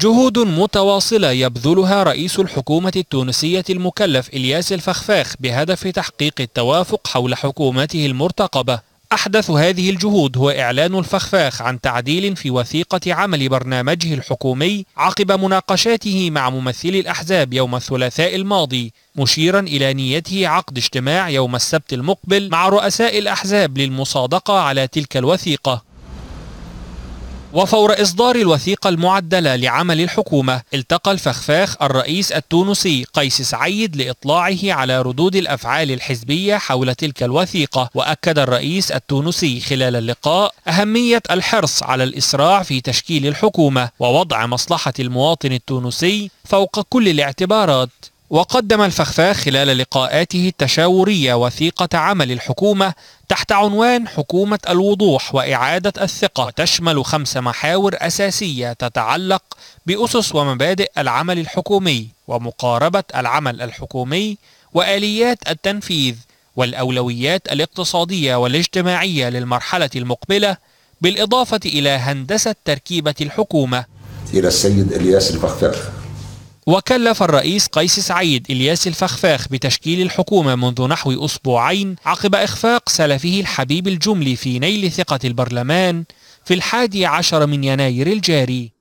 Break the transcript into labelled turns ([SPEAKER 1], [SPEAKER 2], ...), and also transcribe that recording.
[SPEAKER 1] جهود متواصلة يبذلها رئيس الحكومة التونسية المكلف إلياس الفخفاخ بهدف تحقيق التوافق حول حكومته المرتقبة أحدث هذه الجهود هو إعلان الفخفاخ عن تعديل في وثيقة عمل برنامجه الحكومي عقب مناقشاته مع ممثلي الأحزاب يوم الثلاثاء الماضي مشيرا إلى نيته عقد اجتماع يوم السبت المقبل مع رؤساء الأحزاب للمصادقة على تلك الوثيقة وفور إصدار الوثيقة المعدلة لعمل الحكومة التقى الفخفاخ الرئيس التونسي قيس سعيد لإطلاعه على ردود الأفعال الحزبية حول تلك الوثيقة وأكد الرئيس التونسي خلال اللقاء أهمية الحرص على الإسراع في تشكيل الحكومة ووضع مصلحة المواطن التونسي فوق كل الاعتبارات وقدم الفخفاء خلال لقاءاته التشاورية وثيقة عمل الحكومة تحت عنوان حكومة الوضوح وإعادة الثقة تشمل خمس محاور أساسية تتعلق بأسس ومبادئ العمل الحكومي ومقاربة العمل الحكومي وآليات التنفيذ والأولويات الاقتصادية والاجتماعية للمرحلة المقبلة بالإضافة إلى هندسة تركيبة
[SPEAKER 2] الحكومة إلى السيد إلياس الفخفاخ
[SPEAKER 1] وكلف الرئيس قيس سعيد إلياس الفخفاخ بتشكيل الحكومة منذ نحو أسبوعين عقب إخفاق سلفه الحبيب الجملي في نيل ثقة البرلمان في الحادي عشر من يناير الجاري